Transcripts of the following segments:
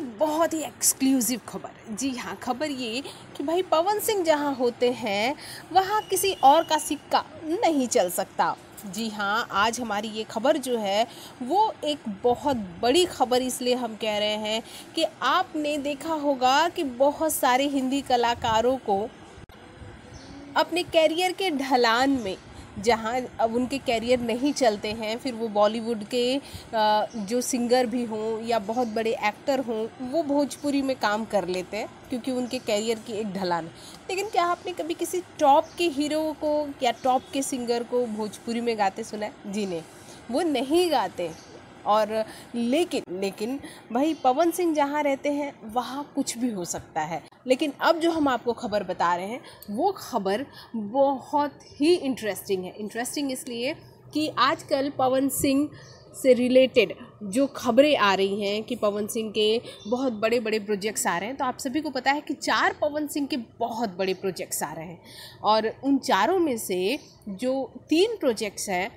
एक बहुत ही एक्सक्लूसिव खबर जी हाँ खबर ये कि भाई पवन सिंह जहाँ होते हैं वहाँ किसी और का सिक्का नहीं चल सकता जी हाँ आज हमारी ये खबर जो है वो एक बहुत बड़ी खबर इसलिए हम कह रहे हैं कि आपने देखा होगा कि बहुत सारे हिंदी कलाकारों को अपने कैरियर के ढलान में जहाँ अब उनके कैरियर नहीं चलते हैं फिर वो बॉलीवुड के जो सिंगर भी हों या बहुत बड़े एक्टर हों वो भोजपुरी में काम कर लेते हैं क्योंकि उनके कैरियर की एक ढलान लेकिन क्या आपने कभी किसी टॉप के हीरो को या टॉप के सिंगर को भोजपुरी में गाते सुना है जी ने वो नहीं गाते और लेकिन लेकिन भाई पवन सिंह जहाँ रहते हैं वहाँ कुछ भी हो सकता है लेकिन अब जो हम आपको खबर बता रहे हैं वो खबर बहुत ही इंटरेस्टिंग है इंटरेस्टिंग इसलिए कि आजकल पवन सिंह से रिलेटेड जो खबरें आ रही हैं कि पवन सिंह के बहुत बड़े बड़े प्रोजेक्ट्स आ रहे हैं तो आप सभी को पता है कि चार पवन सिंह के बहुत बड़े प्रोजेक्ट्स आ रहे हैं और उन चारों में से जो तीन प्रोजेक्ट्स हैं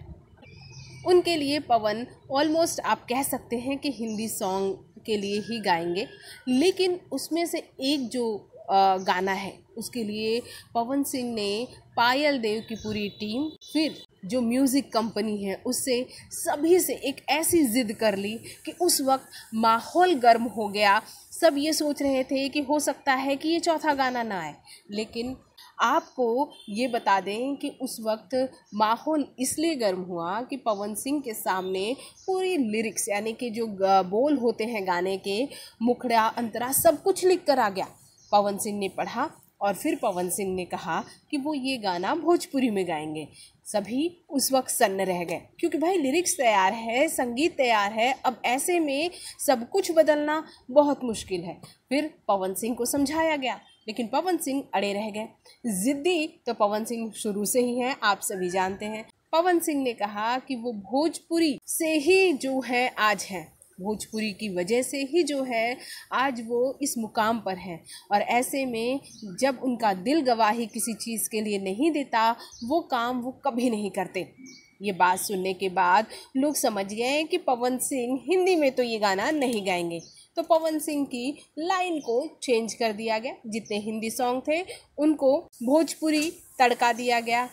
उनके लिए पवन ऑलमोस्ट आप कह सकते हैं कि हिंदी सॉन्ग के लिए ही गाएंगे लेकिन उसमें से एक जो गाना है उसके लिए पवन सिंह ने पायल देव की पूरी टीम फिर जो म्यूज़िक कंपनी है उससे सभी से एक ऐसी ज़िद कर ली कि उस वक्त माहौल गर्म हो गया सब ये सोच रहे थे कि हो सकता है कि ये चौथा गाना ना आए लेकिन आपको ये बता दें कि उस वक्त माहौल इसलिए गर्म हुआ कि पवन सिंह के सामने पूरी लिरिक्स यानी कि जो बोल होते हैं गाने के मुखड़ा अंतरा सब कुछ लिख कर आ गया पवन सिंह ने पढ़ा और फिर पवन सिंह ने कहा कि वो ये गाना भोजपुरी में गाएंगे सभी उस वक्त सन्न रह गए क्योंकि भाई लिरिक्स तैयार है संगीत तैयार है अब ऐसे में सब कुछ बदलना बहुत मुश्किल है फिर पवन सिंह को समझाया गया लेकिन पवन सिंह अड़े रह गए ज़िद्दी तो पवन सिंह शुरू से ही हैं आप सभी जानते हैं पवन सिंह ने कहा कि वो भोजपुरी से ही जो है आज हैं भोजपुरी की वजह से ही जो है आज वो इस मुकाम पर हैं और ऐसे में जब उनका दिल गवाही किसी चीज़ के लिए नहीं देता वो काम वो कभी नहीं करते ये बात सुनने के बाद लोग समझ गए कि पवन सिंह हिंदी में तो ये गाना नहीं गाएंगे तो पवन सिंह की लाइन को चेंज कर दिया गया जितने हिंदी सॉन्ग थे उनको भोजपुरी तड़का दिया गया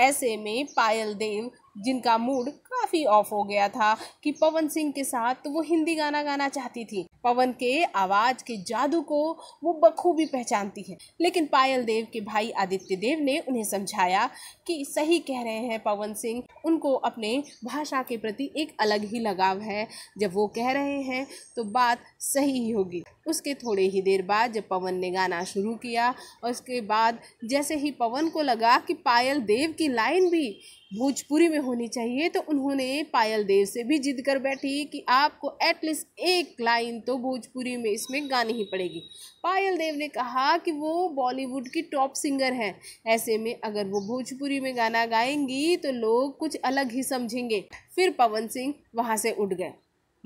ऐसे में पायल देव जिनका मूड काफ़ी ऑफ हो गया था कि पवन सिंह के साथ वो हिंदी गाना गाना चाहती थी पवन के आवाज़ के जादू को वो बखूबी पहचानती है लेकिन पायल देव के भाई आदित्य देव ने उन्हें समझाया कि सही कह रहे हैं पवन सिंह उनको अपने भाषा के प्रति एक अलग ही लगाव है जब वो कह रहे हैं तो बात सही ही होगी उसके थोड़े ही देर बाद जब पवन ने गाना शुरू किया और उसके बाद जैसे ही पवन को लगा कि पायल देव की लाइन भी भोजपुरी में होनी चाहिए तो उन्होंने पायल देव से भी जिद कर बैठी कि आपको एटलीस्ट एक लाइन तो भोजपुरी में इसमें गानी ही पड़ेगी पायल देव ने कहा कि वो बॉलीवुड की टॉप सिंगर हैं ऐसे में अगर वो भोजपुरी में गाना गाएंगी तो लोग कुछ अलग ही समझेंगे फिर पवन सिंह वहाँ से उठ गए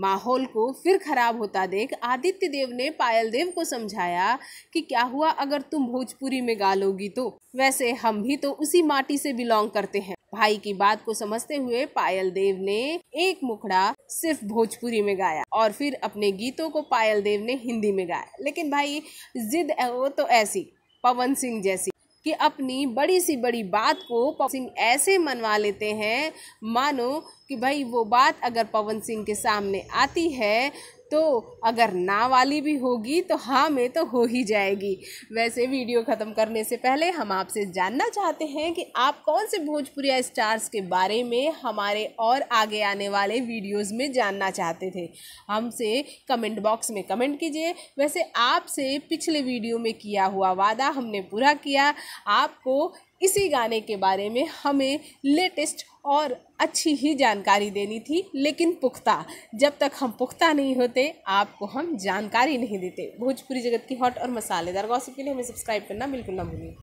माहौल को फिर खराब होता देख आदित्य देव ने पायल देव को समझाया कि क्या हुआ अगर तुम भोजपुरी में गा लोगी तो वैसे हम भी तो उसी माटी से बिलोंग करते हैं भाई की बात को समझते हुए पायल देव ने एक मुखड़ा सिर्फ भोजपुरी में गाया और फिर अपने गीतों को पायल देव ने हिंदी में गाया लेकिन भाई जिद वो तो ऐसी पवन सिंह जैसी कि अपनी बड़ी सी बड़ी बात को पवन सिंह ऐसे मनवा लेते हैं मानो कि भाई वो बात अगर पवन सिंह के सामने आती है तो अगर ना वाली भी होगी तो हाँ में तो हो ही जाएगी वैसे वीडियो ख़त्म करने से पहले हम आपसे जानना चाहते हैं कि आप कौन से भोजपुरिया स्टार्स के बारे में हमारे और आगे आने वाले वीडियोस में जानना चाहते थे हमसे कमेंट बॉक्स में कमेंट कीजिए वैसे आपसे पिछले वीडियो में किया हुआ वादा हमने पूरा किया आपको इसी गाने के बारे में हमें लेटेस्ट और अच्छी ही जानकारी देनी थी लेकिन पुख्ता जब तक हम पुख्ता नहीं होते आपको हम जानकारी नहीं देते भोजपुरी जगत की हॉट और मसालेदार गॉसिप के लिए हमें सब्सक्राइब करना बिल्कुल ना भूलिए